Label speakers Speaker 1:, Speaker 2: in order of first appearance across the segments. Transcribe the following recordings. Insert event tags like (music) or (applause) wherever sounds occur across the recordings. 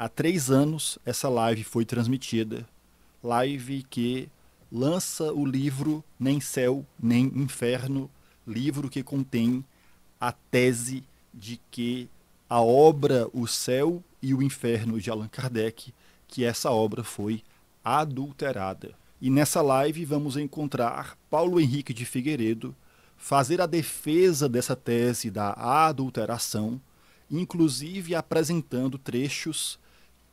Speaker 1: Há três anos essa live foi transmitida. Live que lança o livro Nem Céu Nem Inferno, livro que contém a tese de que a obra O Céu e o Inferno de Allan Kardec, que essa obra foi adulterada. E nessa live vamos encontrar Paulo Henrique de Figueiredo fazer a defesa dessa tese da adulteração, inclusive apresentando trechos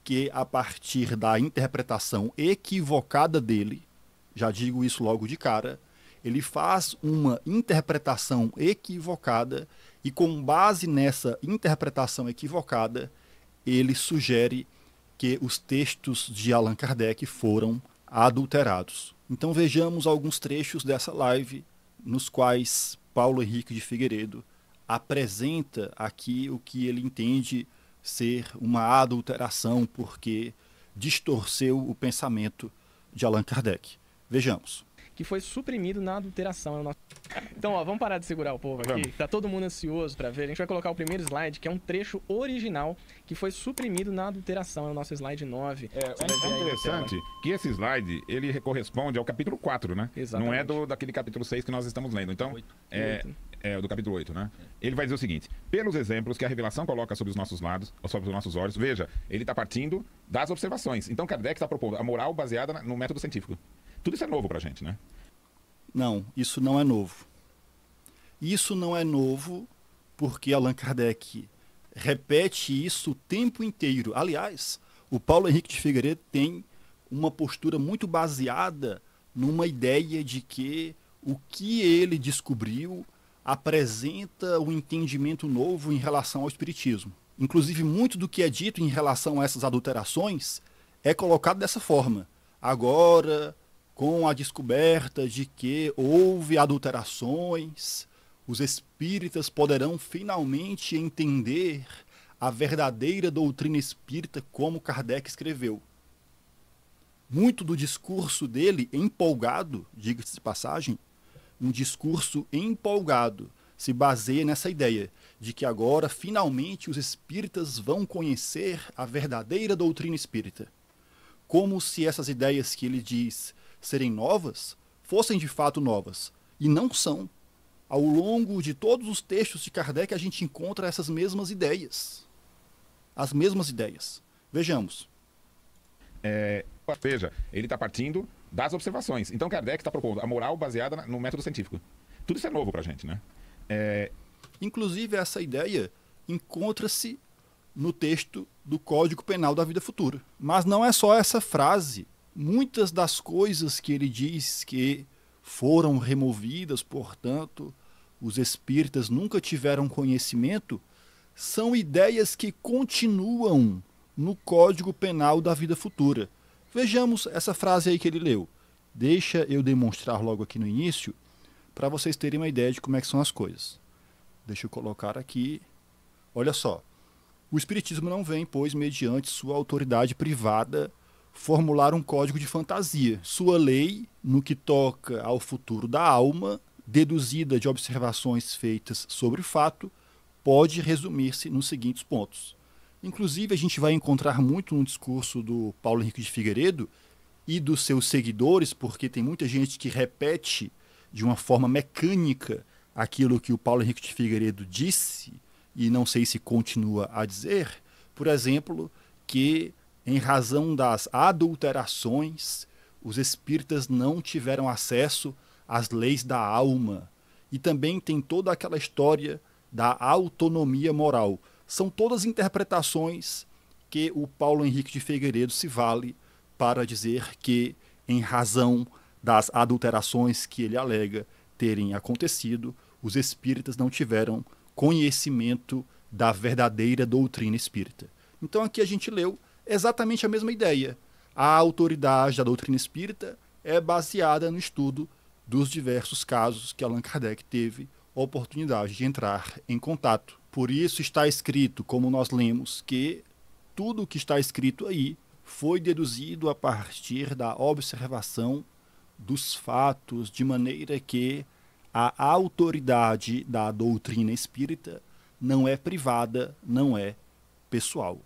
Speaker 1: porque a partir da interpretação equivocada dele, já digo isso logo de cara, ele faz uma interpretação equivocada e com base nessa interpretação equivocada, ele sugere que os textos de Allan Kardec foram adulterados. Então vejamos alguns trechos dessa live nos quais Paulo Henrique de Figueiredo apresenta aqui o que ele entende ser uma adulteração porque distorceu o pensamento de Allan Kardec. Vejamos.
Speaker 2: Que foi suprimido na adulteração. É então, ó, vamos parar de segurar o povo aqui. Está Tá todo mundo ansioso para ver. A gente vai colocar o primeiro slide, que é um trecho original que foi suprimido na adulteração. É o nosso slide 9. É, é interessante
Speaker 3: que esse slide, ele corresponde ao capítulo 4, né? Exatamente. Não é do, daquele capítulo 6 que nós estamos lendo. Então, 8. É, 8 é, do capítulo 8, né? Ele vai dizer o seguinte: pelos exemplos que a revelação coloca sobre os nossos lados, sobre os nossos olhos, veja, ele está partindo das observações. Então Kardec está propondo a moral baseada no método científico. Tudo isso é novo para a
Speaker 1: gente, né? Não, isso não é novo. Isso não é novo porque Allan Kardec repete isso o tempo inteiro. Aliás, o Paulo Henrique de Figueiredo tem uma postura muito baseada numa ideia de que o que ele descobriu apresenta um entendimento novo em relação ao espiritismo. Inclusive, muito do que é dito em relação a essas adulterações é colocado dessa forma. Agora, com a descoberta de que houve adulterações, os espíritas poderão finalmente entender a verdadeira doutrina espírita como Kardec escreveu. Muito do discurso dele, empolgado, diga-se de passagem, um discurso empolgado se baseia nessa ideia de que agora finalmente os espíritas vão conhecer a verdadeira doutrina espírita. Como se essas ideias que ele diz serem novas fossem de fato novas, e não são. Ao longo de todos os textos de Kardec, a gente encontra essas mesmas ideias. As mesmas ideias. Vejamos. É, veja, ele está partindo das observações. Então Kardec está propondo a moral baseada no método científico. Tudo isso é novo para a gente, né? É... Inclusive, essa ideia encontra-se no texto do Código Penal da Vida Futura. Mas não é só essa frase. Muitas das coisas que ele diz que foram removidas, portanto, os espíritas nunca tiveram conhecimento, são ideias que continuam no Código Penal da Vida Futura. Vejamos essa frase aí que ele leu. Deixa eu demonstrar logo aqui no início para vocês terem uma ideia de como é que são as coisas. Deixa eu colocar aqui. Olha só. O espiritismo não vem, pois, mediante sua autoridade privada, formular um código de fantasia. Sua lei, no que toca ao futuro da alma, deduzida de observações feitas sobre o fato, pode resumir-se nos seguintes pontos. Inclusive, a gente vai encontrar muito no discurso do Paulo Henrique de Figueiredo e dos seus seguidores, porque tem muita gente que repete de uma forma mecânica aquilo que o Paulo Henrique de Figueiredo disse, e não sei se continua a dizer, por exemplo, que em razão das adulterações, os espíritas não tiveram acesso às leis da alma. E também tem toda aquela história da autonomia moral são todas interpretações que o Paulo Henrique de Figueiredo se vale para dizer que, em razão das adulterações que ele alega terem acontecido, os espíritas não tiveram conhecimento da verdadeira doutrina espírita. Então aqui a gente leu exatamente a mesma ideia. A autoridade da doutrina espírita é baseada no estudo dos diversos casos que Allan Kardec teve oportunidade de entrar em contato. Por isso está escrito, como nós lemos, que tudo o que está escrito aí foi deduzido a partir da observação dos fatos, de maneira que a autoridade da doutrina espírita não é privada, não é pessoal.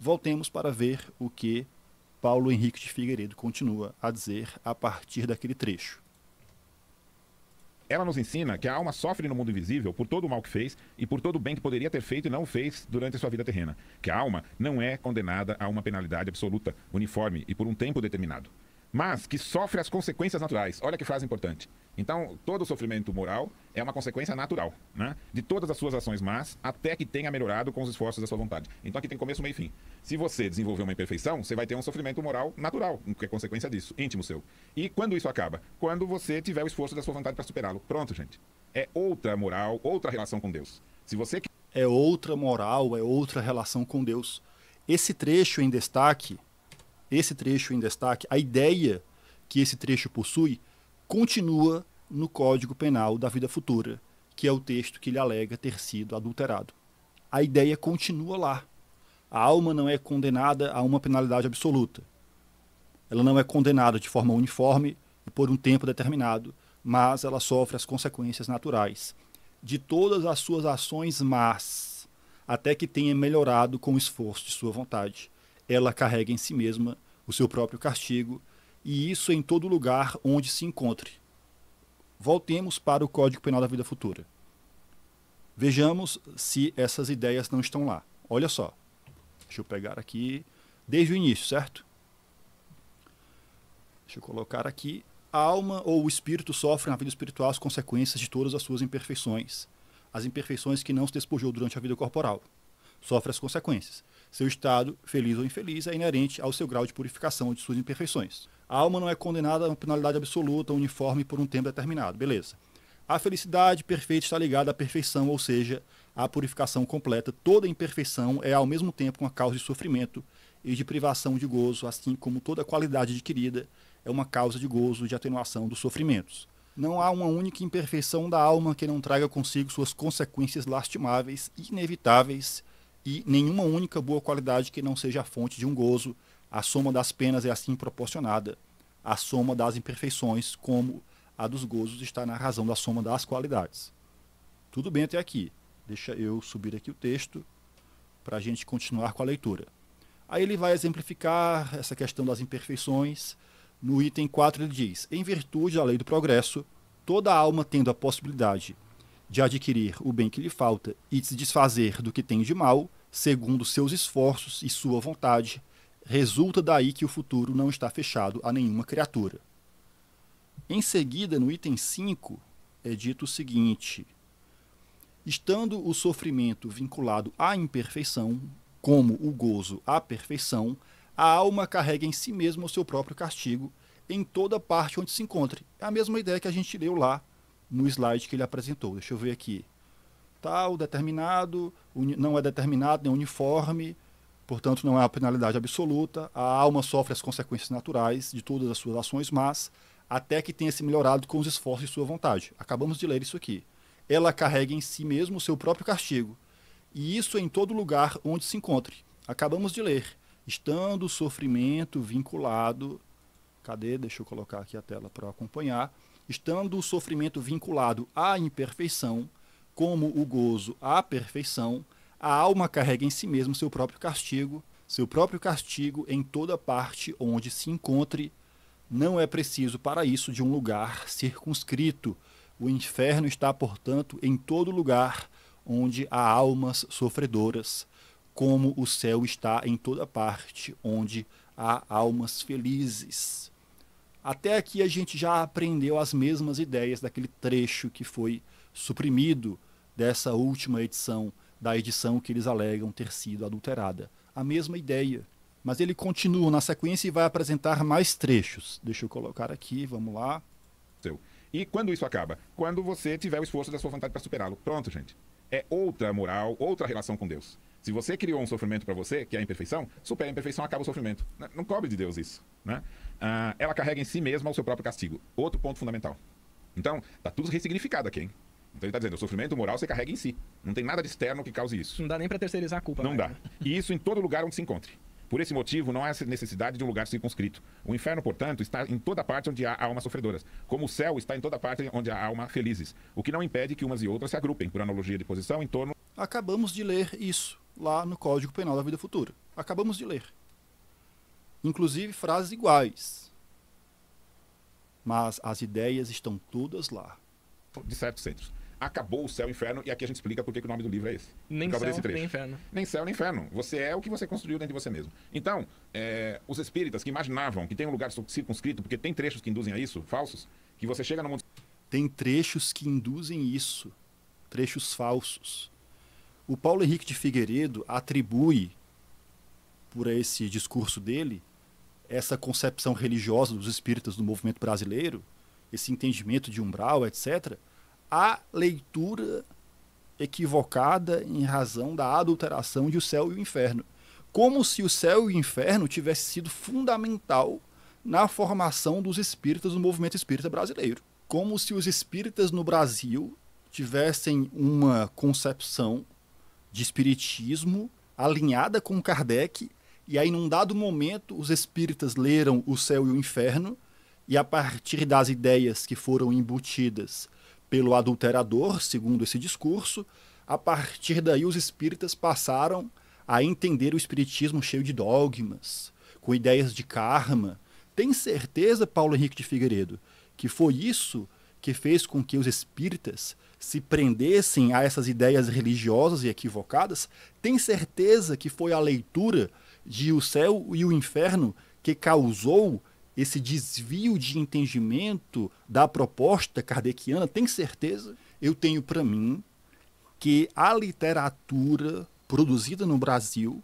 Speaker 1: Voltemos para ver o que Paulo Henrique de Figueiredo continua a dizer a partir daquele trecho ela nos ensina que a alma sofre no mundo invisível por todo o mal que fez
Speaker 3: e por todo o bem que poderia ter feito e não fez durante a sua vida terrena. Que a alma não é condenada a uma penalidade absoluta, uniforme e por um tempo determinado mas que sofre as consequências naturais. Olha que frase importante. Então, todo sofrimento moral é uma consequência natural, né? De todas as suas ações más, até que tenha melhorado com os esforços da sua vontade. Então, aqui tem começo, meio e fim. Se você desenvolver uma imperfeição, você vai ter um sofrimento moral natural, que é consequência disso, íntimo seu. E quando isso acaba? Quando você tiver o esforço da sua vontade para superá-lo. Pronto, gente. É outra moral, outra relação com Deus.
Speaker 1: Se você... É outra moral, é outra relação com Deus. Esse trecho em destaque esse trecho em destaque, a ideia que esse trecho possui, continua no Código Penal da Vida Futura, que é o texto que ele alega ter sido adulterado. A ideia continua lá. A alma não é condenada a uma penalidade absoluta. Ela não é condenada de forma uniforme e por um tempo determinado, mas ela sofre as consequências naturais de todas as suas ações más, até que tenha melhorado com o esforço de sua vontade ela carrega em si mesma o seu próprio castigo, e isso em todo lugar onde se encontre. Voltemos para o Código Penal da Vida Futura. Vejamos se essas ideias não estão lá. Olha só. Deixa eu pegar aqui desde o início, certo? Deixa eu colocar aqui. A alma ou o espírito sofre na vida espiritual as consequências de todas as suas imperfeições. As imperfeições que não se despojou durante a vida corporal. Sofre as consequências. Seu estado, feliz ou infeliz, é inerente ao seu grau de purificação de suas imperfeições. A alma não é condenada a uma penalidade absoluta, uniforme por um tempo determinado. Beleza. A felicidade perfeita está ligada à perfeição, ou seja, à purificação completa. Toda imperfeição é ao mesmo tempo uma causa de sofrimento e de privação de gozo, assim como toda qualidade adquirida é uma causa de gozo de atenuação dos sofrimentos. Não há uma única imperfeição da alma que não traga consigo suas consequências lastimáveis, inevitáveis e nenhuma única boa qualidade que não seja a fonte de um gozo. A soma das penas é assim proporcionada. A soma das imperfeições, como a dos gozos, está na razão da soma das qualidades. Tudo bem até aqui. Deixa eu subir aqui o texto para a gente continuar com a leitura. Aí ele vai exemplificar essa questão das imperfeições. No item 4 ele diz: Em virtude da lei do progresso, toda alma tendo a possibilidade de adquirir o bem que lhe falta e de se desfazer do que tem de mal, segundo seus esforços e sua vontade, resulta daí que o futuro não está fechado a nenhuma criatura. Em seguida, no item 5, é dito o seguinte: Estando o sofrimento vinculado à imperfeição, como o gozo à perfeição, a alma carrega em si mesma o seu próprio castigo em toda parte onde se encontre. É a mesma ideia que a gente leu lá no slide que ele apresentou. Deixa eu ver aqui tal, determinado, não é determinado, nem uniforme, portanto não é a penalidade absoluta. A alma sofre as consequências naturais de todas as suas ações, mas até que tenha se melhorado com os esforços de sua vontade. Acabamos de ler isso aqui. Ela carrega em si mesmo o seu próprio castigo, e isso em todo lugar onde se encontre. Acabamos de ler. Estando o sofrimento vinculado. Cadê? Deixa eu colocar aqui a tela para acompanhar. Estando o sofrimento vinculado à imperfeição, como o gozo à perfeição, a alma carrega em si mesmo seu próprio castigo, seu próprio castigo em toda parte onde se encontre. Não é preciso para isso de um lugar circunscrito. O inferno está, portanto, em todo lugar onde há almas sofredoras, como o céu está em toda parte onde há almas felizes. Até aqui a gente já aprendeu as mesmas ideias daquele trecho que foi suprimido dessa última edição, da edição que eles alegam ter sido adulterada. A mesma ideia. Mas ele continua na sequência e vai apresentar mais trechos. Deixa eu colocar aqui, vamos lá.
Speaker 3: Seu. E quando isso acaba? Quando você tiver o esforço da sua vontade para superá-lo. Pronto, gente. É outra moral, outra relação com Deus. Se você criou um sofrimento para você, que é a imperfeição, supera a imperfeição, acaba o sofrimento. Né? Não cobre de Deus isso. Né? Ah, ela carrega em si mesma o seu próprio castigo. Outro ponto fundamental. Então, tá tudo ressignificado aqui, hein? Então ele está dizendo, o sofrimento moral você carrega em si. Não tem nada de externo que cause isso. Não dá nem para terceirizar a culpa. Não né? dá. E isso em todo lugar onde se encontre. Por esse motivo, não há necessidade de um lugar circunscrito. O inferno, portanto, está em toda parte onde há almas sofredoras, como o céu está em toda parte onde há almas felizes, o que não impede que umas e outras se agrupem, por analogia de posição, em torno.
Speaker 1: Acabamos de ler isso lá no Código Penal da Vida Futura. Acabamos de ler. Inclusive frases iguais. Mas as ideias estão todas lá. De certos centros acabou o céu e o inferno, e aqui a gente explica por que o nome
Speaker 3: do livro é esse. Nem céu, nem inferno. Nem céu, nem inferno. Você é o que você construiu dentro de você mesmo. Então, é, os espíritas que imaginavam que tem um lugar circunscrito, porque tem trechos que induzem a isso, falsos, que
Speaker 1: você chega no mundo... Tem trechos que induzem isso, trechos falsos. O Paulo Henrique de Figueiredo atribui, por esse discurso dele, essa concepção religiosa dos espíritas do movimento brasileiro, esse entendimento de umbral, etc., a leitura equivocada em razão da adulteração de o céu e o inferno. Como se o céu e o inferno tivesse sido fundamental na formação dos espíritas do movimento espírita brasileiro. Como se os espíritas no Brasil tivessem uma concepção de espiritismo alinhada com Kardec, e aí, num dado momento, os espíritas leram o céu e o inferno, e a partir das ideias que foram embutidas pelo adulterador, segundo esse discurso. A partir daí, os espíritas passaram a entender o espiritismo cheio de dogmas, com ideias de karma. Tem certeza, Paulo Henrique de Figueiredo, que foi isso que fez com que os espíritas se prendessem a essas ideias religiosas e equivocadas? Tem certeza que foi a leitura de o céu e o inferno que causou esse desvio de entendimento da proposta kardeciana? Tem certeza? Eu tenho para mim que a literatura produzida no Brasil,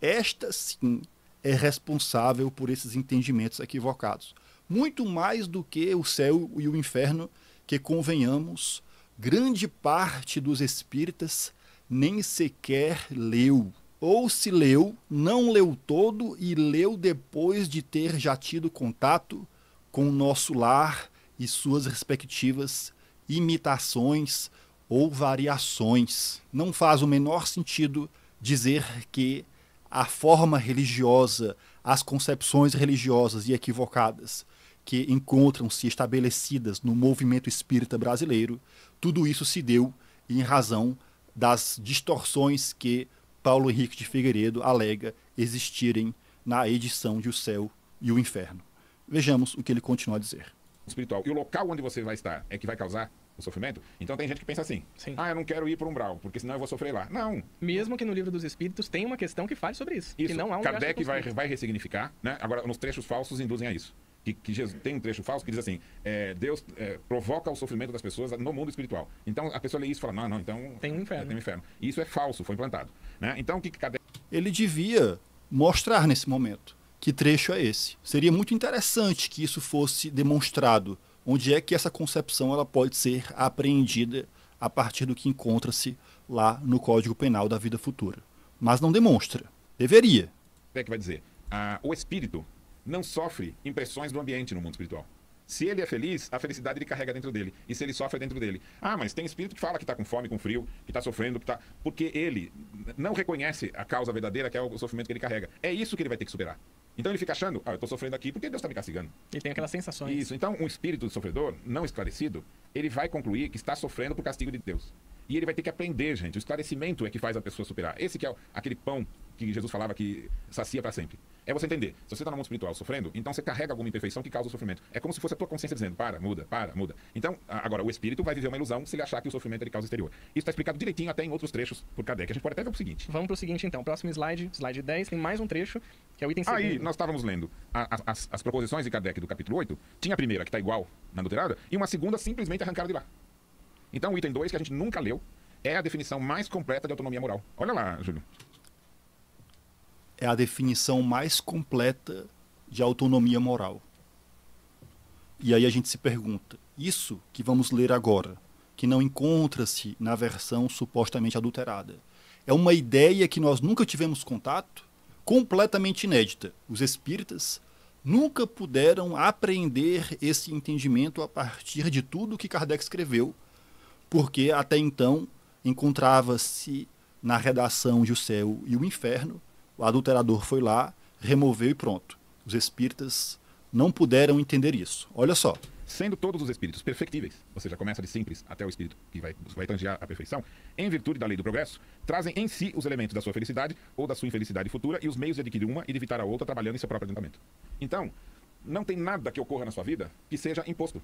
Speaker 1: esta sim é responsável por esses entendimentos equivocados. Muito mais do que o céu e o inferno, que convenhamos, grande parte dos espíritas nem sequer leu ou se leu, não leu todo e leu depois de ter já tido contato com o nosso lar e suas respectivas imitações ou variações. Não faz o menor sentido dizer que a forma religiosa, as concepções religiosas e equivocadas que encontram-se estabelecidas no movimento espírita brasileiro, tudo isso se deu em razão das distorções que Paulo Henrique de Figueiredo alega existirem na edição de O Céu e o Inferno. Vejamos o que ele continua a dizer.
Speaker 3: Espiritual. E o local onde você vai estar é que vai causar o sofrimento? Então tem gente que pensa assim: Sim. ah, eu não quero ir para um umbral, porque senão eu vou sofrer lá.
Speaker 2: Não. Mesmo que no livro dos Espíritos tem uma questão que fale sobre
Speaker 3: isso. Isso. Que não há um Kardec vai, vai ressignificar, né? Agora, nos trechos falsos induzem a isso que, que Jesus, tem um trecho falso que diz assim: é, Deus é, provoca o sofrimento das pessoas no mundo espiritual. Então a pessoa lê isso e fala: não, não, então. Tem um inferno. É, tem um inferno.
Speaker 1: E isso é falso, foi implantado. Né? Então o que cadê? Ele devia mostrar nesse momento que trecho é esse. Seria muito interessante que isso fosse demonstrado. Onde é que essa concepção ela pode ser apreendida a partir do que encontra-se lá no Código Penal da Vida Futura? Mas não demonstra. Deveria. O
Speaker 3: que é que vai dizer? Ah, o espírito não sofre impressões do ambiente no mundo espiritual. Se ele é feliz, a felicidade ele carrega dentro dele. E se ele sofre é dentro dele. Ah, mas tem espírito que fala que está com fome, com frio, que está sofrendo, que tá... porque ele não reconhece a causa verdadeira, que é o sofrimento que ele carrega. É isso que ele vai ter que superar. Então ele fica achando, ah, eu estou sofrendo aqui, por que Deus está me castigando? Ele tem aquelas sensações. Isso, então um espírito sofredor, não esclarecido, ele vai concluir que está sofrendo por castigo de Deus. E ele vai ter que aprender, gente. O esclarecimento é que faz a pessoa superar. Esse que é aquele pão que Jesus falava que sacia para sempre. É você entender. Se você está no mundo espiritual sofrendo, então você carrega alguma imperfeição que causa o sofrimento. É como se fosse a tua consciência dizendo, para, muda, para, muda. Então, agora, o espírito vai viver uma ilusão se ele achar que o sofrimento é de causa exterior. Isso está explicado direitinho até em outros trechos por Kardec. A gente pode até ver o seguinte. Vamos para o seguinte, então. Próximo slide, slide 10, tem mais um trecho, que é o item segundo. Aí, nós estávamos lendo a, a, as, as, proposições de Kardec do capítulo 8, tinha a primeira, que está igual na adulterada, e uma segunda simplesmente arrancada de lá. Então o item 2, que a gente nunca leu, é a definição mais completa
Speaker 1: de autonomia moral. Olha lá, Júlio. É a definição mais completa de autonomia moral. E aí a gente se pergunta: isso que vamos ler agora, que não encontra-se na versão supostamente adulterada, é uma ideia que nós nunca tivemos contato? completamente inédita. Os espíritas nunca puderam apreender esse entendimento a partir de tudo que Kardec escreveu, porque até então encontrava-se na redação de O Céu e o Inferno. O adulterador foi lá, removeu e pronto. Os espíritas não puderam entender isso. Olha só sendo todos os espíritos
Speaker 3: perfectíveis, ou seja, começa de simples até o espírito que vai, vai tangear a perfeição, em virtude da lei do progresso, trazem em si os elementos da sua felicidade ou da sua infelicidade futura e os meios de adquirir uma e de evitar a outra trabalhando em seu próprio adiantamento. Então, não tem nada que ocorra na sua vida que seja imposto.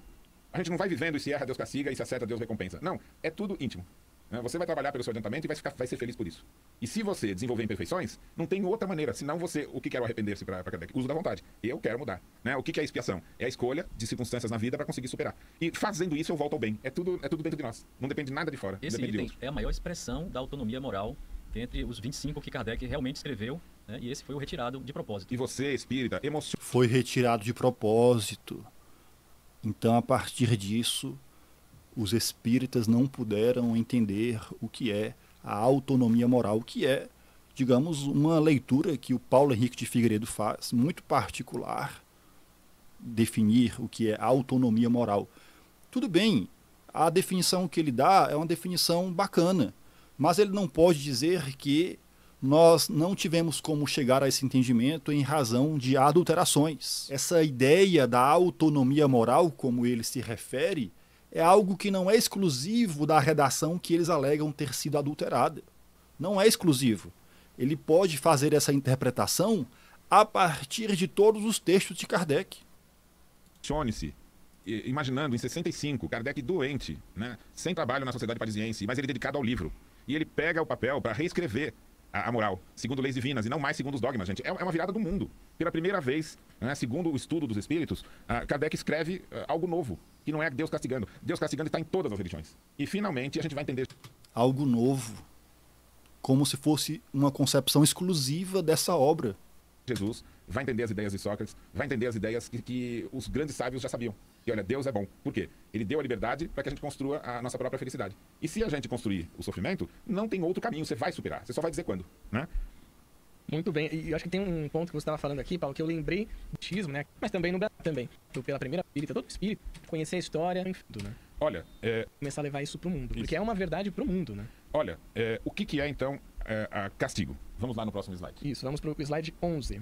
Speaker 3: A gente não vai vivendo e se erra, Deus castiga, e se acerta, Deus recompensa. Não, é tudo íntimo. Né? Você vai trabalhar pelo seu adiantamento e vai, ficar, vai ser feliz por isso. E se você desenvolver imperfeições, não tem outra maneira, senão você, o que quer arrepender-se para Kardec? Uso da vontade. Eu quero mudar. Né? O que, que é expiação? É a escolha de circunstâncias na vida para conseguir superar. E fazendo isso, eu volto ao bem. É tudo, é tudo dentro de nós. Não depende nada de fora. Esse item
Speaker 1: é a maior expressão da autonomia moral entre os 25 que Kardec realmente escreveu né? e esse foi o retirado de propósito. E você, espírita, emocionou? Foi retirado de propósito. Então, a partir disso, os espíritas não puderam entender o que é a autonomia moral, que é, digamos, uma leitura que o Paulo Henrique de Figueiredo faz, muito particular, definir o que é autonomia moral. Tudo bem, a definição que ele dá é uma definição bacana, mas ele não pode dizer que nós não tivemos como chegar a esse entendimento em razão de adulterações. Essa ideia da autonomia moral, como ele se refere, é algo que não é exclusivo da redação que eles alegam ter sido adulterada. Não é exclusivo. Ele pode fazer essa interpretação a partir de todos os textos de Kardec. Mencione-se, imaginando em
Speaker 3: 65, Kardec doente, né, sem trabalho na sociedade parisiense, mas ele é dedicado ao livro. E ele pega o papel para reescrever a, a moral, segundo leis divinas, e não mais segundo os dogmas, gente. É, é uma virada do mundo. Pela primeira vez, né, segundo o estudo dos espíritos, uh, Kardec escreve uh, algo novo, que não é Deus castigando. Deus castigando está em todas as religiões. E finalmente a gente vai entender.
Speaker 1: Algo novo. Como se fosse uma concepção exclusiva dessa obra. Jesus vai entender as ideias de Sócrates, vai entender as
Speaker 3: ideias que, que os grandes sábios já sabiam. E olha, Deus é bom. Por quê? Ele deu a liberdade para que a gente construa a nossa própria felicidade. E se a gente construir o sofrimento, não tem outro caminho. Você vai superar. Você só vai dizer quando, né?
Speaker 2: Muito bem. E eu acho que tem um ponto que você estava falando aqui, Paulo, que eu lembrei do xismo, né? Mas também no Brasil também. Eu, pela primeira espírita, todo espírito, conhecer a história,
Speaker 3: enfim, né? Olha, é... Começar a levar isso para o mundo. Isso. Porque é uma verdade para o mundo, né? Olha, é... o que, que é, então, é, a castigo? Vamos lá no próximo slide. Isso, vamos para o slide 11.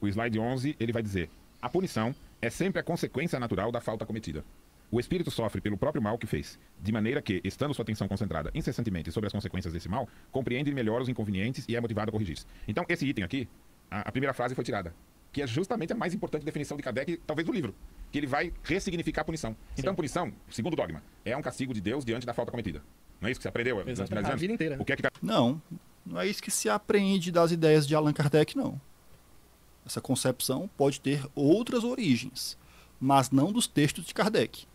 Speaker 3: O slide 11, ele vai dizer, a punição é sempre a consequência natural da falta cometida. O espírito sofre pelo próprio mal que fez, de maneira que, estando sua atenção concentrada incessantemente sobre as consequências desse mal, compreende melhor os inconvenientes e é motivado a corrigir. Então, esse item aqui, a, a primeira frase foi tirada, que é justamente a mais importante definição de Kardec, talvez do livro, que ele vai ressignificar a punição. Então, Sim. Então, punição, segundo o dogma, é um castigo de Deus diante da falta cometida. Não é isso que você aprendeu? Exatamente. A vida inteira. O
Speaker 1: que é que... Não, não é isso que se aprende das ideias de Allan Kardec, não. Essa concepção pode ter outras origens, mas não dos textos de Kardec.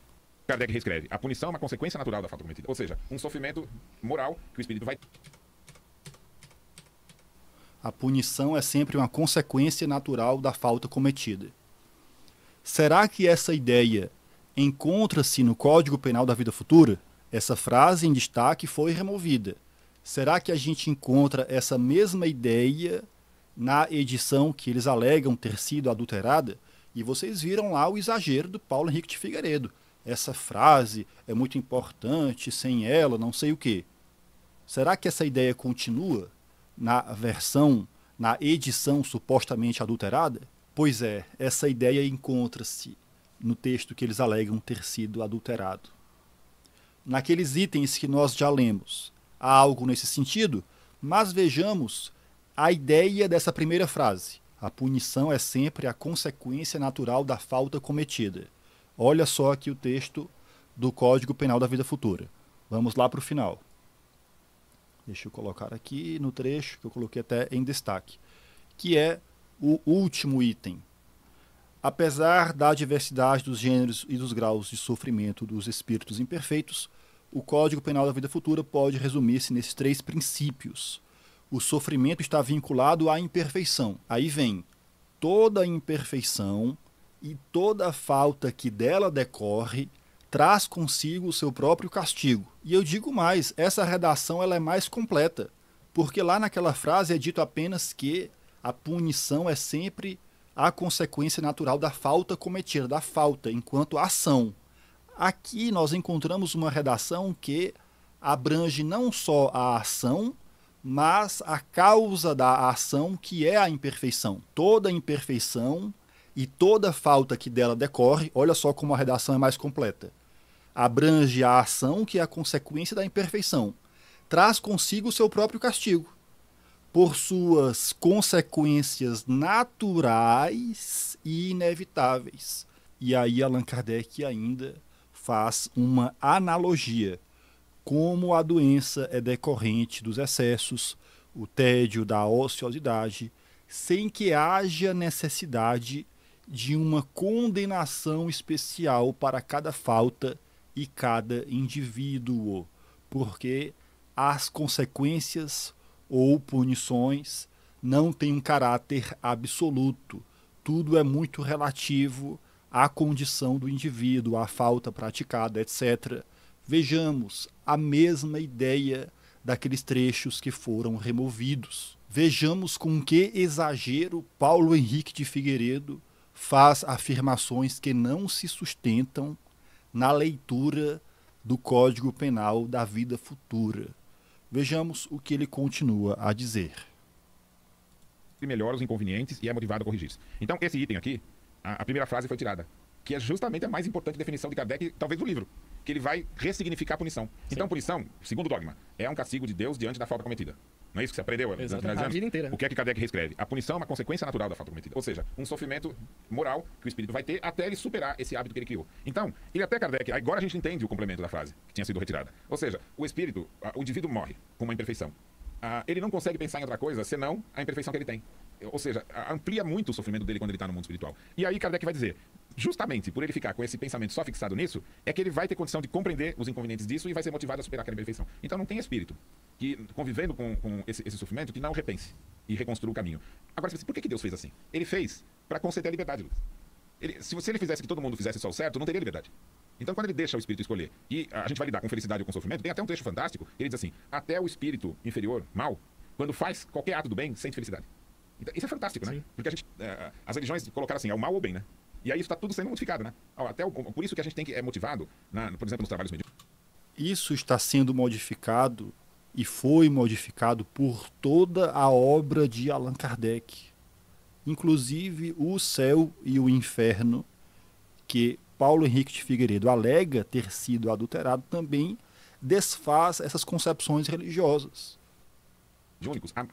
Speaker 3: Kardec reescreve: a punição é uma consequência natural da falta cometida, ou seja, um sofrimento moral que o espírito vai.
Speaker 1: A punição é sempre uma consequência natural da falta cometida. Será que essa ideia encontra-se no Código Penal da Vida Futura? Essa frase em destaque foi removida. Será que a gente encontra essa mesma ideia na edição que eles alegam ter sido adulterada, e vocês viram lá o exagero do Paulo Henrique de Figueiredo. Essa frase é muito importante, sem ela, não sei o quê. Será que essa ideia continua na versão, na edição supostamente adulterada? Pois é, essa ideia encontra-se no texto que eles alegam ter sido adulterado. Naqueles itens que nós já lemos, há algo nesse sentido, mas vejamos a ideia dessa primeira frase. A punição é sempre a consequência natural da falta cometida. Olha só aqui o texto do Código Penal da Vida Futura. Vamos lá para o final. Deixa eu colocar aqui no trecho que eu coloquei até em destaque, que é o último item. Apesar da diversidade dos gêneros e dos graus de sofrimento dos espíritos imperfeitos, o Código Penal da Vida Futura pode resumir-se nesses três princípios o sofrimento está vinculado à imperfeição. Aí vem toda imperfeição e toda falta que dela decorre traz consigo o seu próprio castigo. E eu digo mais, essa redação ela é mais completa, porque lá naquela frase é dito apenas que a punição é sempre a consequência natural da falta cometida, da falta enquanto ação. Aqui nós encontramos uma redação que abrange não só a ação, mas a causa da ação que é a imperfeição. Toda imperfeição e toda falta que dela decorre, olha só como a redação é mais completa. Abrange a ação que é a consequência da imperfeição. Traz consigo o seu próprio castigo. Por suas consequências naturais e inevitáveis. E aí Allan Kardec ainda faz uma analogia como a doença é decorrente dos excessos, o tédio, da ociosidade, sem que haja necessidade de uma condenação especial para cada falta e cada indivíduo, porque as consequências ou punições não têm um caráter absoluto. Tudo é muito relativo à condição do indivíduo, à falta praticada, etc. Vejamos a mesma ideia daqueles trechos que foram removidos. Vejamos com que exagero Paulo Henrique de Figueiredo faz afirmações que não se sustentam na leitura do Código Penal da vida futura. Vejamos o que ele continua a dizer. E melhora os inconvenientes e é motivado a corrigir-se.
Speaker 3: Então, esse item aqui, a, a primeira frase foi tirada, que é justamente a mais importante definição de Kardec, talvez, do livro que ele vai ressignificar a punição. Sim. Então, punição, segundo o dogma, é um castigo de Deus diante da falta cometida. Não é isso que você aprendeu? Exatamente. Tá a vida inteira. Né? O que é que Kardec reescreve? A punição é uma consequência natural da falta cometida. Ou seja, um sofrimento moral que o espírito vai ter até ele superar esse hábito que ele criou. Então, ele até Kardec, agora a gente entende o complemento da frase que tinha sido retirada. Ou seja, o espírito, o indivíduo morre com uma imperfeição. Ah, ele não consegue pensar em outra coisa senão a imperfeição que ele tem. Ou seja, amplia muito o sofrimento dele quando ele está no mundo espiritual. E aí Kardec vai dizer, justamente por ele ficar com esse pensamento só fixado nisso, é que ele vai ter condição de compreender os inconvenientes disso e vai ser motivado a superar aquela imperfeição. Então não tem espírito que, convivendo com, com esse, esse, sofrimento, que não repense e reconstrua o caminho. Agora por que, que Deus fez assim? Ele fez para conceder a liberdade, Lucas. Ele, se, você ele fizesse que todo mundo fizesse só o certo, não teria liberdade. Então, quando ele deixa o espírito escolher, e a gente vai lidar com felicidade ou com sofrimento, tem até um texto fantástico, ele diz assim: até o espírito inferior, mal, quando faz qualquer ato do bem, sente felicidade. Então, isso é fantástico, né? Sim. Porque a gente, é, as religiões colocaram assim, é o mal ou o bem, né? E aí está tudo sendo modificado, né? Até o, por isso que a gente tem que é motivado,
Speaker 1: na, né? por exemplo, nos trabalhos médicos. Isso está sendo modificado e foi modificado por toda a obra de Allan Kardec, inclusive o céu e o inferno, que Paulo Henrique de Figueiredo alega ter sido adulterado, também desfaz essas concepções religiosas.
Speaker 3: Jônicos, a,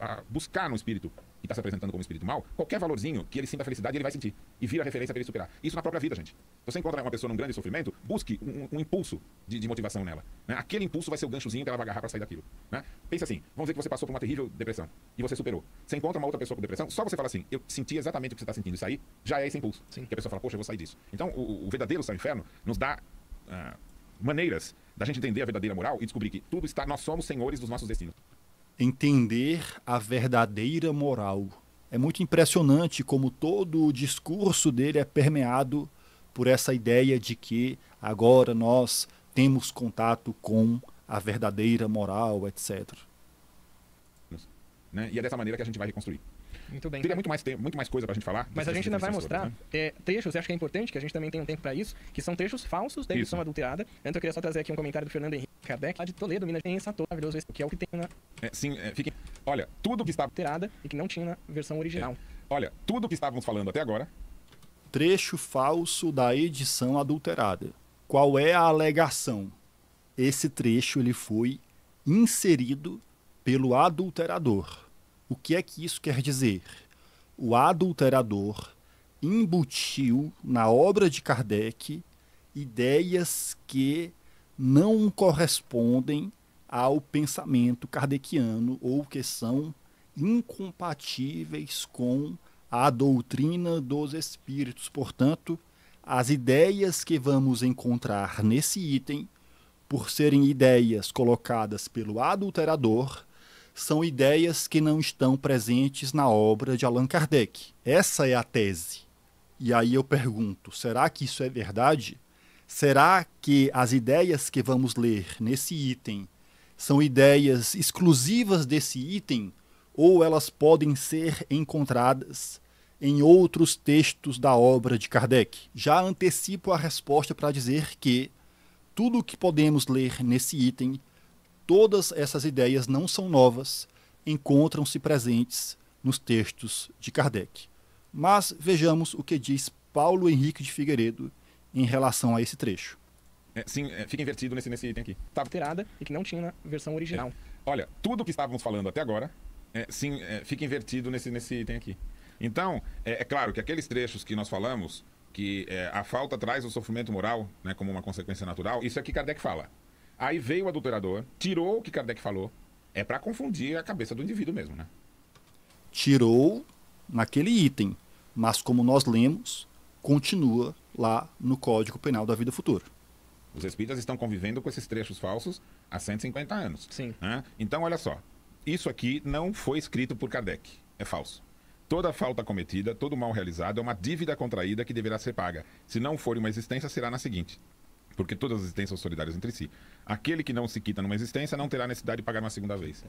Speaker 3: a, a buscar no espírito e está se apresentando como espírito mal, qualquer valorzinho que ele sinta felicidade, ele vai sentir. E vira referência para ele superar. Isso na própria vida, gente. Você encontra uma pessoa num grande sofrimento, busque um, um impulso de, de, motivação nela. Né? Aquele impulso vai ser o ganchozinho que ela vai agarrar para sair daquilo. Né? assim, vamos ver que você passou por uma terrível depressão e você superou. Você encontra uma outra pessoa com depressão, só você fala assim, eu senti exatamente o que você está sentindo, isso aí já é esse impulso. Sim. Que a pessoa fala, poxa, eu vou sair disso. Então, o, o verdadeiro São Inferno nos dá uh, maneiras da gente entender a verdadeira moral e descobrir que tudo está, nós somos senhores dos nossos destinos
Speaker 1: entender a verdadeira moral. É muito impressionante como todo o discurso dele é permeado por essa ideia de que agora nós temos contato com a verdadeira moral, etc. Né? E é dessa maneira que a gente vai reconstruir.
Speaker 3: Muito bem. Teria muito mais, muito mais coisa pra gente falar. Mas a gente ainda vai mostrar né?
Speaker 2: é, trechos, eu acho que é importante, que a gente também tem um tempo pra isso, que são trechos falsos da né, edição adulterada. Então eu queria só trazer aqui um comentário do Fernando Henrique Kardec, lá de Toledo, Minas Gerais, ator maravilhoso, que é o que tem na.
Speaker 3: É, sim, é, fiquem. Olha, tudo que está. Adulterada e que não tinha na versão original. É. Olha, tudo que
Speaker 1: estávamos falando até agora. Trecho falso da edição adulterada. Qual é a alegação? Esse trecho ele foi inserido pelo adulterador. O que é que isso quer dizer? O adulterador embutiu na obra de Kardec ideias que não correspondem ao pensamento kardeciano ou que são incompatíveis com a doutrina dos espíritos. Portanto, as ideias que vamos encontrar nesse item, por serem ideias colocadas pelo adulterador, são ideias que não estão presentes na obra de Allan Kardec. Essa é a tese. E aí eu pergunto: será que isso é verdade? Será que as ideias que vamos ler nesse item são ideias exclusivas desse item ou elas podem ser encontradas em outros textos da obra de Kardec? Já antecipo a resposta para dizer que tudo o que podemos ler nesse item todas essas ideias não são novas, encontram-se presentes nos textos de Kardec. Mas vejamos o que diz Paulo Henrique de Figueiredo em relação a esse trecho.
Speaker 3: É, sim, é, fica invertido nesse, nesse item aqui. Estava alterada e que não tinha na versão original. É. Olha, tudo o que estávamos falando até agora, é, sim, é, fica invertido nesse, nesse item aqui. Então, é, é, claro que aqueles trechos que nós falamos, que a falta traz o sofrimento moral né, como uma consequência natural, isso é que Kardec fala. Aí veio o adulterador, tirou o que Kardec falou. É para confundir a cabeça do indivíduo mesmo, né?
Speaker 1: Tirou naquele item, mas como nós lemos, continua lá no Código Penal da Vida Futura.
Speaker 3: Os espíritas estão convivendo com esses trechos falsos há 150 anos. Sim. Né? Então, olha só. Isso aqui não foi escrito por Kardec. É falso. Toda falta cometida, todo mal realizado é uma dívida contraída que deverá ser paga. Se não for uma existência, será na seguinte porque todas as existências são solidárias entre si. Aquele que não se quita numa existência não terá necessidade de pagar uma segunda vez.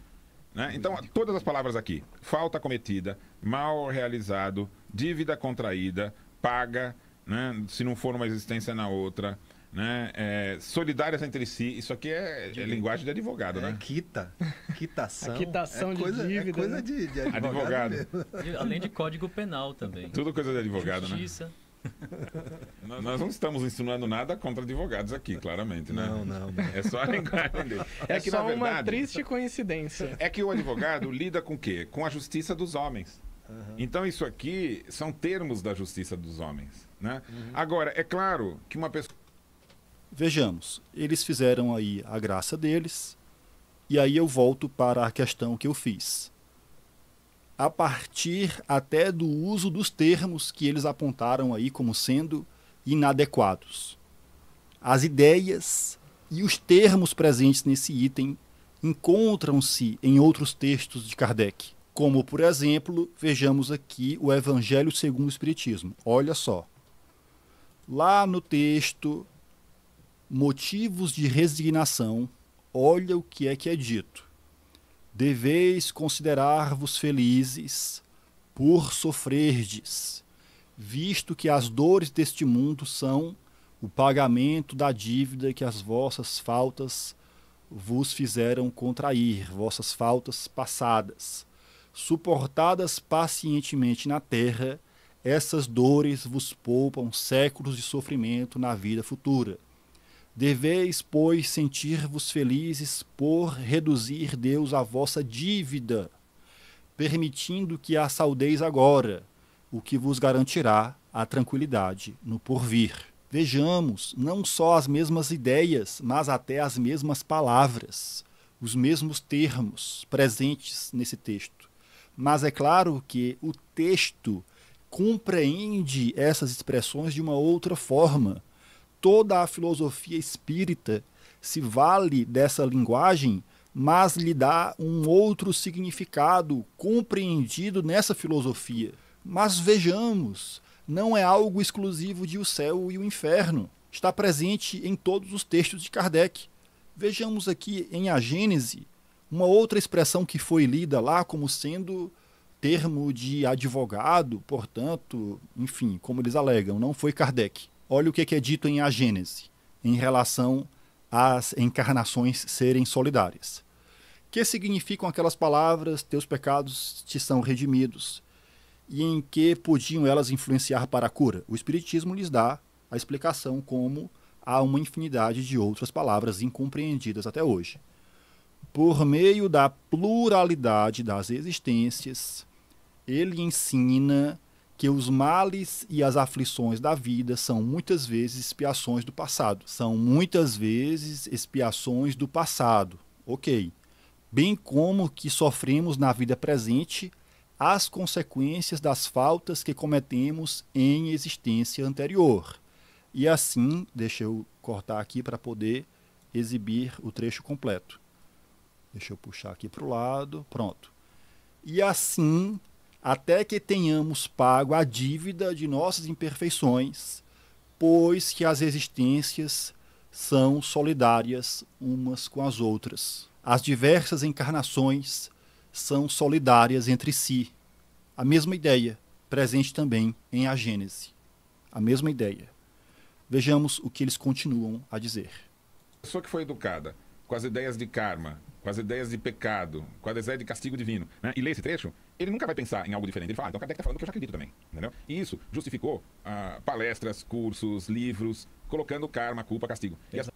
Speaker 3: Né? Então, todas as palavras aqui: falta cometida, mal realizado, dívida contraída, paga, né? se não for uma existência na outra. Né? É, solidárias entre si, isso aqui é, é linguagem de advogado, é, né? Quita, quitação. (laughs) A quitação é de é dívida. coisa né? de, de advogado. advogado.
Speaker 1: Além de código penal também.
Speaker 3: Tudo coisa de advogado, né? Justiça. né? Nós, nós não estamos insinuando nada contra advogados aqui, claramente, né? Não, não. não. É só a linguagem dele. É, é que, só verdade, uma triste coincidência. É que o advogado lida com o quê? Com a justiça dos homens. Uhum. Então, isso aqui são termos da justiça dos homens. Né? Uhum. Agora, é claro que uma pessoa.
Speaker 1: Vejamos, eles fizeram aí a graça deles, e aí eu volto para a questão que eu fiz a partir até do uso dos termos que eles apontaram aí como sendo inadequados. As ideias e os termos presentes nesse item encontram-se em outros textos de Kardec, como, por exemplo, vejamos aqui o Evangelho segundo o Espiritismo. Olha só. Lá no texto Motivos de Resignação, olha o que é que é dito deveis considerar-vos felizes por sofrerdes, visto que as dores deste mundo são o pagamento da dívida que as vossas faltas vos fizeram contrair, vossas faltas passadas. Suportadas pacientemente na terra, essas dores vos poupam séculos de sofrimento na vida futura. Deveis, pois, sentir-vos felizes por reduzir Deus a vossa dívida, permitindo que a saudeis agora, o que vos garantirá a tranquilidade no porvir. Vejamos não só as mesmas ideias, mas até as mesmas palavras, os mesmos termos presentes nesse texto. Mas é claro que o texto compreende essas expressões de uma outra forma toda a filosofia espírita se vale dessa linguagem, mas lhe dá um outro significado compreendido nessa filosofia. Mas vejamos, não é algo exclusivo de o céu e o inferno. Está presente em todos os textos de Kardec. Vejamos aqui em A Gênese uma outra expressão que foi lida lá como sendo termo de advogado, portanto, enfim, como eles alegam, não foi Kardec olha o é que é dito em A Gênese, em relação às encarnações serem solidárias. Que significam aquelas palavras, teus pecados te são redimidos, e em que podiam elas influenciar para a cura? O Espiritismo lhes dá a explicação como há uma infinidade de outras palavras incompreendidas até hoje. Por meio da pluralidade das existências, ele ensina que os males e as aflições da vida são muitas vezes expiações do passado. São muitas vezes expiações do passado. Ok. Bem como que sofremos na vida presente as consequências das faltas que cometemos em existência anterior. E assim, deixa eu cortar aqui para poder exibir o trecho completo. Deixa eu puxar aqui para o lado. Pronto. E assim até que tenhamos pago a dívida de nossas imperfeições, pois que as existências são solidárias umas com as outras. As diversas encarnações são solidárias entre si. A mesma ideia, presente também em A Gênese. A mesma ideia. Vejamos o que eles continuam a dizer.
Speaker 3: A pessoa que foi educada com as ideias de karma, com as ideias de pecado, com as ideias de castigo divino, né? e lê esse trecho, ele nunca vai pensar em algo diferente. Ele fala, ah, então Kardec está falando que eu já acredito também. Entendeu? E isso justificou ah, palestras, cursos, livros, colocando karma, culpa, castigo.
Speaker 1: As...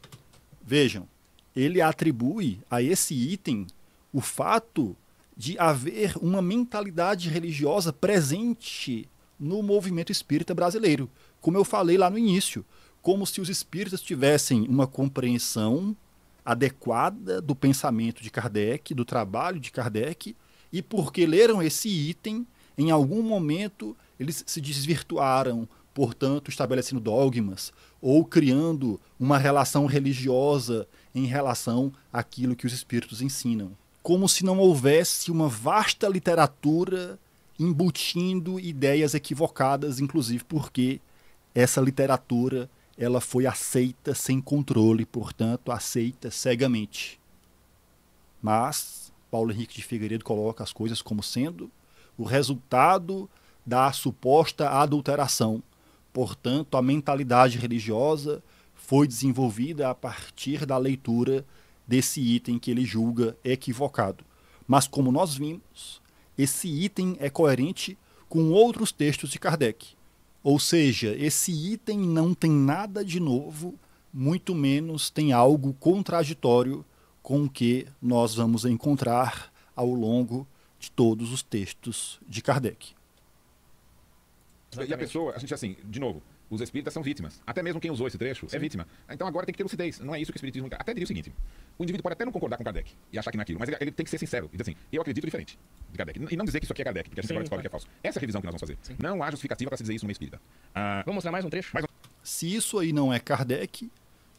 Speaker 1: Vejam, ele atribui a esse item o fato de haver uma mentalidade religiosa presente no movimento espírita brasileiro. Como eu falei lá no início, como se os espíritas tivessem uma compreensão adequada do pensamento de Kardec, do trabalho de Kardec e porque leram esse item, em algum momento eles se desvirtuaram, portanto, estabelecendo dogmas ou criando uma relação religiosa em relação àquilo que os espíritos ensinam. Como se não houvesse uma vasta literatura embutindo ideias equivocadas, inclusive porque essa literatura ela foi aceita sem controle, portanto, aceita cegamente. Mas Paulo Henrique de Figueiredo coloca as coisas como sendo o resultado da suposta adulteração. Portanto, a mentalidade religiosa foi desenvolvida a partir da leitura desse item que ele julga equivocado. Mas, como nós vimos, esse item é coerente com outros textos de Kardec. Ou seja, esse item não tem nada de novo, muito menos tem algo contraditório com o que nós vamos encontrar ao longo de todos os textos de Kardec.
Speaker 3: Exatamente. E a pessoa, a gente assim, de novo, os espíritas são vítimas. Até mesmo quem usou esse trecho é Sim. é vítima. Então agora tem que ter lucidez. Não é isso que o espiritismo. Até diria o seguinte: o indivíduo pode até não concordar com Kardec e achar que não é aquilo, mas ele tem que ser sincero e dizer assim: eu acredito diferente de Kardec. E não dizer que isso aqui é Kardec, porque a gente Sim, agora descobre que é falso. Essa é a revisão que nós vamos fazer. Sim. Não há justificativa
Speaker 1: para se dizer isso no meio espírita. Ah, vamos mostrar mais um trecho? Mais um... Se isso aí não é Kardec,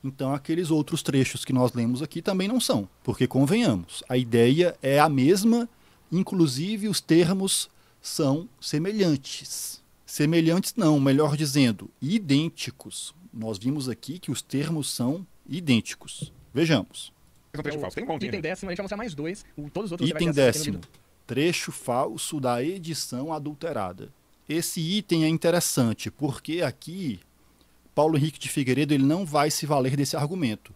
Speaker 1: então, aqueles outros trechos que nós lemos aqui também não são, porque convenhamos, a ideia é a mesma, inclusive os termos são semelhantes. Semelhantes não, melhor dizendo, idênticos. Nós vimos aqui que os termos são idênticos. Vejamos. Então, trecho então, falso. Tem um Item
Speaker 2: décimo, a gente vai mostrar mais dois. Todos os outros Item assim, décimo.
Speaker 1: Trecho falso da edição adulterada. Esse item é interessante porque aqui Paulo Henrique de Figueiredo ele não vai se valer desse argumento.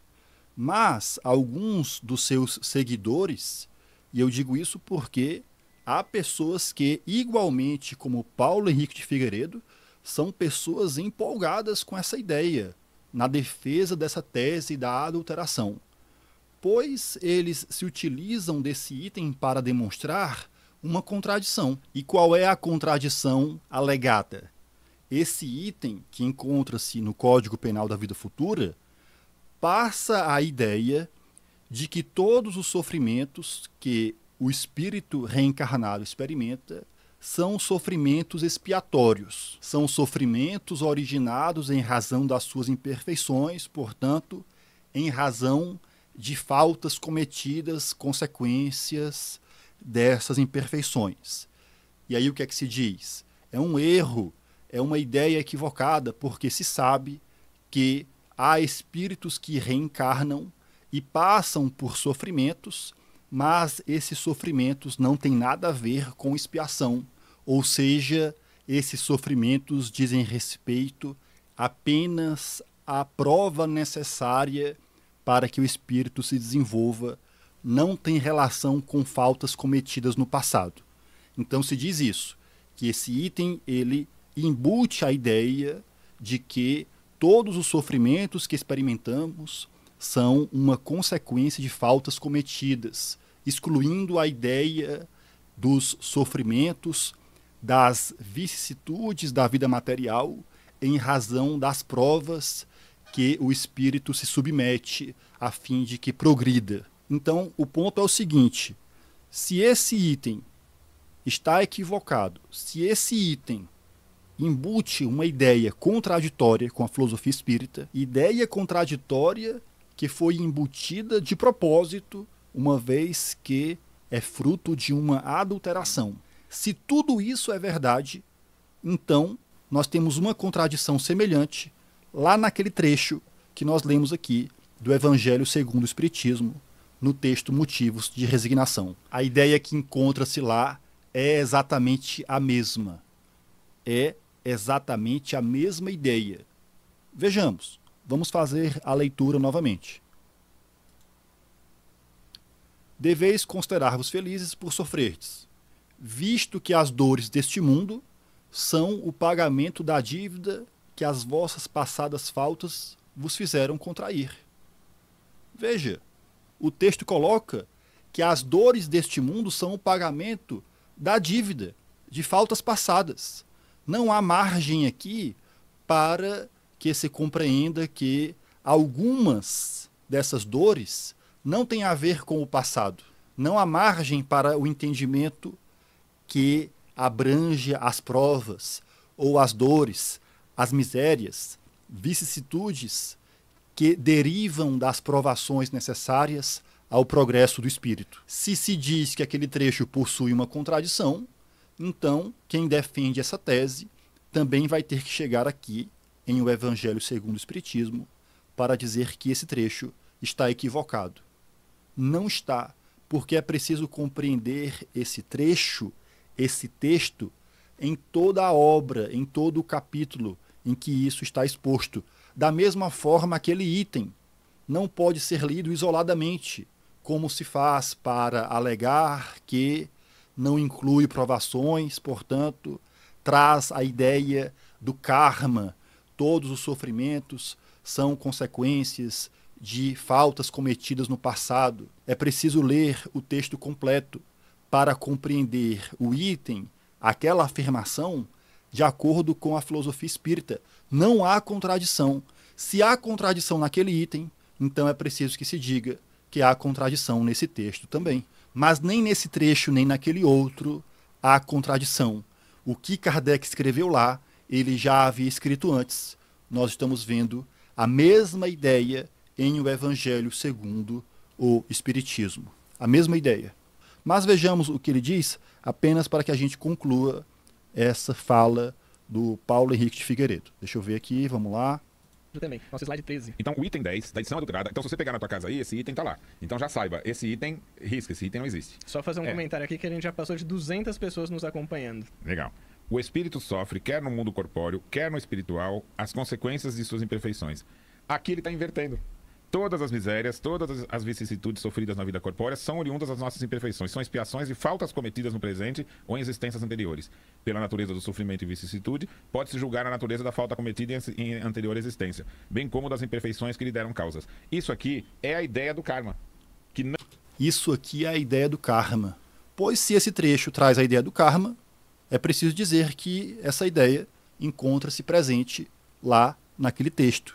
Speaker 1: Mas alguns dos seus seguidores, e eu digo isso porque há pessoas que, igualmente como Paulo Henrique de Figueiredo, são pessoas empolgadas com essa ideia, na defesa dessa tese da adulteração. Pois eles se utilizam desse item para demonstrar uma contradição. E qual é a contradição alegada? esse item que encontra-se no Código Penal da Vida Futura passa a ideia de que todos os sofrimentos que o espírito reencarnado experimenta são sofrimentos expiatórios, são sofrimentos originados em razão das suas imperfeições, portanto, em razão de faltas cometidas, consequências dessas imperfeições. E aí o que é que se diz? É um erro é uma ideia equivocada, porque se sabe que há espíritos que reencarnam e passam por sofrimentos, mas esses sofrimentos não têm nada a ver com expiação, ou seja, esses sofrimentos dizem respeito apenas à prova necessária para que o espírito se desenvolva, não tem relação com faltas cometidas no passado. Então se diz isso, que esse item ele embute a ideia de que todos os sofrimentos que experimentamos são uma consequência de faltas cometidas, excluindo a ideia dos sofrimentos, das vicissitudes da vida material em razão das provas que o espírito se submete a fim de que progrida. Então, o ponto é o seguinte: se esse item está equivocado, se esse item embute uma ideia contraditória com a filosofia espírita, ideia contraditória que foi embutida de propósito, uma vez que é fruto de uma adulteração. Se tudo isso é verdade, então nós temos uma contradição semelhante lá naquele trecho que nós lemos aqui do Evangelho segundo o Espiritismo, no texto Motivos de Resignação. A ideia que encontra-se lá é exatamente a mesma. É exatamente a mesma ideia. Vejamos, vamos fazer a leitura novamente. Deveis considerar-vos felizes por sofrerdes, visto que as dores deste mundo são o pagamento da dívida que as vossas passadas faltas vos fizeram contrair. Veja, o texto coloca que as dores deste mundo são o pagamento da dívida de faltas passadas. Não há margem aqui para que se compreenda que algumas dessas dores não têm a ver com o passado. Não há margem para o entendimento que abrange as provas ou as dores, as misérias, vicissitudes que derivam das provações necessárias ao progresso do espírito. Se se diz que aquele trecho possui uma contradição, então, quem defende essa tese também vai ter que chegar aqui em O Evangelho segundo o Espiritismo para dizer que esse trecho está equivocado. Não está, porque é preciso compreender esse trecho, esse texto, em toda a obra, em todo o capítulo em que isso está exposto. Da mesma forma, aquele item não pode ser lido isoladamente, como se faz para alegar que não inclui provações, portanto, traz a ideia do karma. Todos os sofrimentos são consequências de faltas cometidas no passado. É preciso ler o texto completo para compreender o item, aquela afirmação, de acordo com a filosofia espírita. Não há contradição. Se há contradição naquele item, então é preciso que se diga que há contradição nesse texto também. Mas nem nesse trecho, nem naquele outro, há contradição. O que Kardec escreveu lá, ele já havia escrito antes. Nós estamos vendo a mesma ideia em O Evangelho segundo o Espiritismo. A mesma ideia. Mas vejamos o que ele diz, apenas para que a gente conclua essa fala do Paulo Henrique de Figueiredo. Deixa eu ver aqui, vamos lá
Speaker 3: também. Nosso slide 13. Então, o item 10 da edição adulterada. Então, se você pegar na tua casa aí, esse item tá lá. Então, já saiba, esse item risca, esse item não existe. Só fazer um é. comentário
Speaker 2: aqui que a gente já passou de 200 pessoas nos acompanhando.
Speaker 3: Legal. O espírito sofre, quer no mundo corpóreo, quer no espiritual, as consequências de suas imperfeições. Aqui ele está invertendo. Todas as misérias, todas as vicissitudes sofridas na vida corpórea são oriundas das nossas imperfeições, são expiações e faltas cometidas no presente ou em existências anteriores. Pela natureza do sofrimento e vicissitude, pode-se julgar a natureza da falta cometida em anterior existência, bem como das imperfeições que lhe deram causas.
Speaker 1: Isso aqui é a ideia do karma. Que não... Isso aqui é a ideia do karma. Pois se esse trecho traz a ideia do karma, é preciso dizer que essa ideia encontra-se presente lá naquele texto.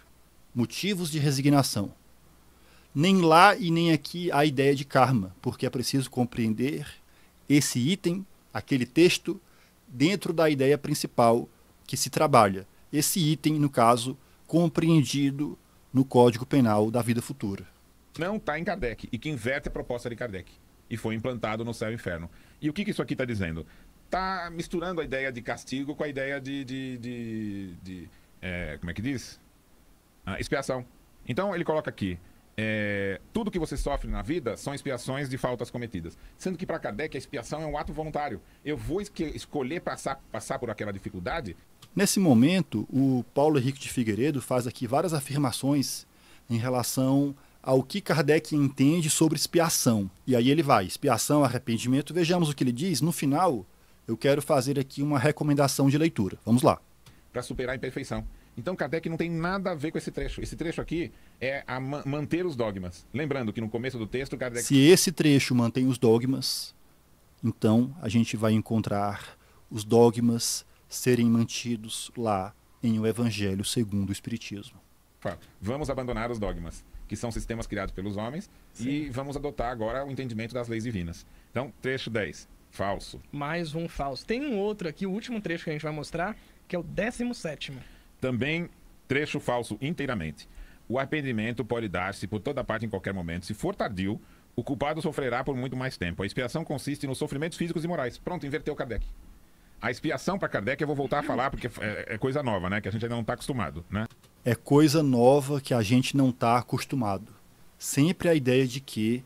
Speaker 1: Motivos de resignação nem lá e nem aqui a ideia de karma, porque é preciso compreender esse item, aquele texto, dentro da ideia principal que se trabalha. Esse item, no caso, compreendido no Código Penal da vida futura.
Speaker 3: Não está em Kardec, e que inverte a proposta de Kardec, e foi implantado no céu e inferno. E o que, que isso aqui está dizendo? Está misturando a ideia de castigo com a ideia de. de, de, de é, como é que diz? Ah, expiação. Então ele coloca aqui: é, tudo que você sofre na vida são expiações de faltas cometidas. Sendo que para Kardec a expiação é um ato voluntário. Eu vou escolher passar, passar por aquela dificuldade.
Speaker 1: Nesse momento, o Paulo Henrique de Figueiredo faz aqui várias afirmações em relação ao que Kardec entende sobre expiação. E aí ele vai, expiação, arrependimento. Vejamos o que ele diz. No final, eu quero fazer aqui uma recomendação de leitura. Vamos lá.
Speaker 3: Para superar a imperfeição. Então Kardec não tem nada a ver com esse trecho. Esse trecho aqui é ma manter os dogmas. Lembrando que no começo do texto Kardec. Se esse
Speaker 1: trecho mantém os dogmas, então a gente vai encontrar os dogmas serem mantidos lá em O um Evangelho segundo o Espiritismo.
Speaker 3: Vamos abandonar os dogmas, que são sistemas criados pelos homens, Sim. e vamos adotar agora o entendimento das leis divinas. Então, trecho 10. Falso. Mais um falso. Tem um outro aqui, o último trecho que a gente vai mostrar, que é o 17. Também trecho falso inteiramente. O arrependimento pode dar-se por toda parte em qualquer momento. Se for tardio, o culpado sofrerá por muito mais tempo. A expiação consiste nos sofrimentos físicos e morais. Pronto, inverteu Kardec. A expiação para Kardec eu vou voltar a falar porque é, é coisa
Speaker 1: nova, né? Que a gente ainda não está acostumado, né? É coisa nova que a gente não está acostumado. Sempre a ideia de que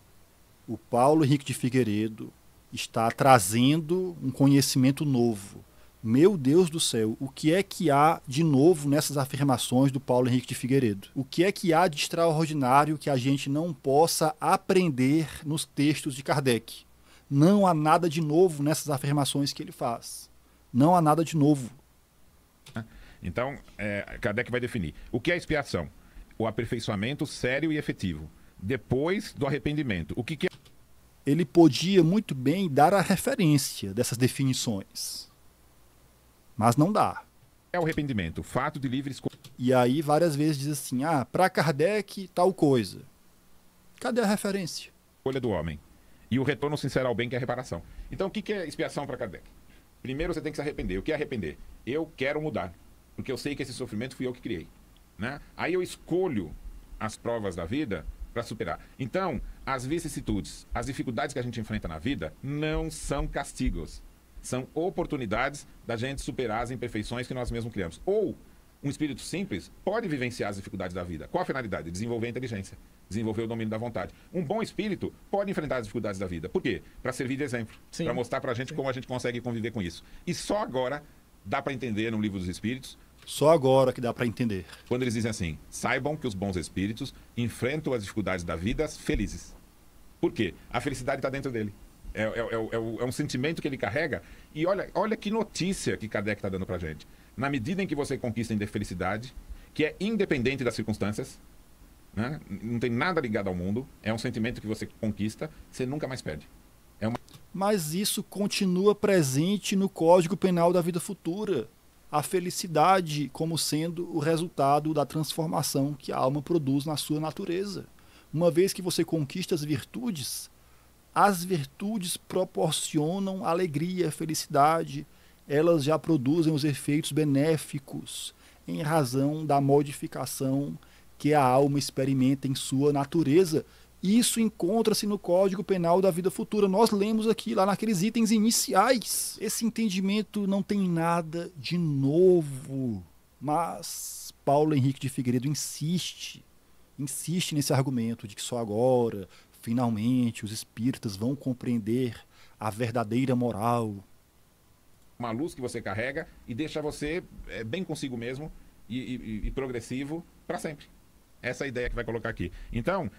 Speaker 1: o Paulo Henrique de Figueiredo está trazendo um conhecimento novo meu Deus do céu, o que é que há de novo nessas afirmações do Paulo Henrique de Figueiredo? O que é que há de extraordinário que a gente não possa aprender nos textos de Kardec? Não há nada de novo nessas afirmações que ele faz. Não há nada de novo.
Speaker 3: Então, é, Kardec vai definir o que é expiação? O aperfeiçoamento sério e
Speaker 1: efetivo. Depois do arrependimento. O que, que... É? Ele podia muito bem dar a referência dessas definições mas não dá. É o arrependimento, o fato de livre escolha. E aí várias vezes diz assim: ah, para Kardec tal coisa. Cadê a referência? Escolha do homem. E o retorno sincero ao bem, que é a reparação.
Speaker 3: Então o que, que é expiação para Kardec? Primeiro você tem que se arrepender. O que é arrepender? Eu quero mudar. Porque eu sei que esse sofrimento fui eu que criei. Né? Aí eu escolho as provas da vida para superar. Então, as vicissitudes, as dificuldades que a gente enfrenta na vida não são castigos são oportunidades da gente superar as imperfeições que nós mesmos criamos. Ou um espírito simples pode vivenciar as dificuldades da vida. Qual a finalidade? Desenvolver a inteligência, desenvolver o domínio da vontade. Um bom espírito pode enfrentar as dificuldades da vida. Por quê? Para servir de exemplo, para mostrar para a gente Sim. como a gente consegue conviver com isso. E só agora dá para entender no livro dos Espíritos. Só agora que dá para entender. Quando eles dizem assim: saibam que os bons espíritos enfrentam as dificuldades da vida felizes. Por quê? A felicidade está dentro dele. É, é, é, um sentimento que ele carrega. E olha, olha que notícia que Kardec está dando para gente. Na medida em que você conquista a felicidade, que é independente das circunstâncias, né? não tem
Speaker 1: nada ligado ao mundo, é um sentimento que você conquista, você nunca mais perde. É uma... Mas isso continua presente no Código Penal da Vida Futura. A felicidade como sendo o resultado da transformação que a alma produz na sua natureza. Uma vez que você conquista as virtudes, as virtudes proporcionam alegria, felicidade, elas já produzem os efeitos benéficos em razão da modificação que a alma experimenta em sua natureza. Isso encontra-se no Código Penal da Vida Futura. Nós lemos aqui, lá naqueles itens iniciais. Esse entendimento não tem nada de novo. Mas Paulo Henrique de Figueiredo insiste, insiste nesse argumento de que só agora, Finalmente os espíritas vão compreender a verdadeira moral.
Speaker 3: Uma luz que você carrega e deixa você é, bem consigo mesmo e, e, e progressivo para sempre. Essa é a ideia que vai colocar aqui. Então,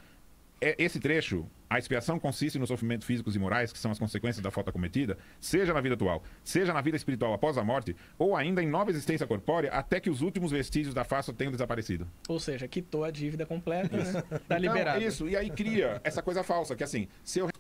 Speaker 3: é, esse trecho, a expiação consiste nos sofrimentos físicos e morais que são as consequências da falta cometida, seja na vida atual, seja na vida espiritual após a morte, ou ainda em nova existência corpórea, até que os últimos vestígios da face tenham desaparecido. Ou seja, quitou a dívida completa, né? isso. né? (laughs) Tá então, liberado. Isso, e aí cria essa coisa falsa, que assim,
Speaker 1: se eu...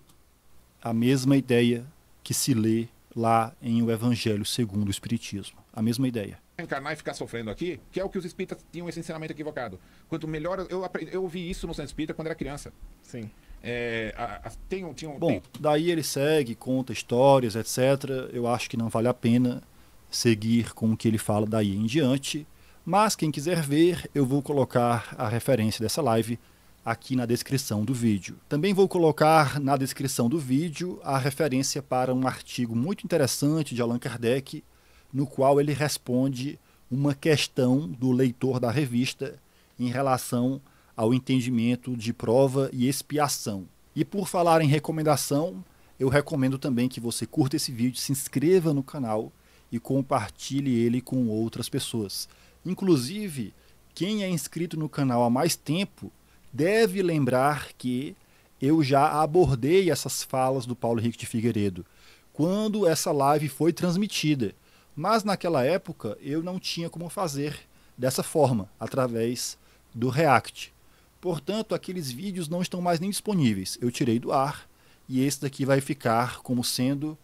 Speaker 1: A mesma ideia que se lê lá em O Evangelho segundo o Espiritismo. A mesma ideia
Speaker 3: encarnar e ficar sofrendo aqui, que é o que os espíritas tinham esse ensinamento equivocado. Quanto melhor. Eu, aprendi, eu ouvi isso no centro espírita quando era criança. Sim. É, a, a, tem, um, tem um, Bom, tem...
Speaker 1: daí ele segue, conta histórias, etc. Eu acho que não vale a pena seguir com o que ele fala daí em diante. Mas quem quiser ver, eu vou colocar a referência dessa live aqui na descrição do vídeo. Também vou colocar na descrição do vídeo a referência para um artigo muito interessante de Allan Kardec no qual ele responde uma questão do leitor da revista em relação ao entendimento de prova e expiação. E por falar em recomendação, eu recomendo também que você curta esse vídeo, se inscreva no canal e compartilhe ele com outras pessoas. Inclusive, quem é inscrito no canal há mais tempo deve lembrar que eu já abordei essas falas do Paulo Henrique de Figueiredo quando essa live foi transmitida. Mas naquela época eu não tinha como fazer dessa forma, através do React. Portanto, aqueles vídeos não estão mais nem disponíveis. Eu tirei do ar e esse daqui vai ficar como sendo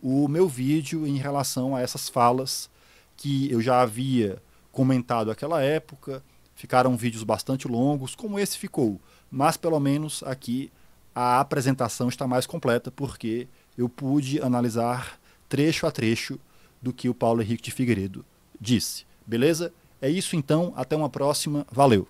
Speaker 1: o meu vídeo em relação a essas falas que eu já havia comentado aquela época. Ficaram vídeos bastante longos, como esse ficou, mas pelo menos aqui a apresentação está mais completa porque eu pude analisar trecho a trecho do que o Paulo Henrique de Figueiredo disse. Beleza? É isso então, até uma próxima. Valeu!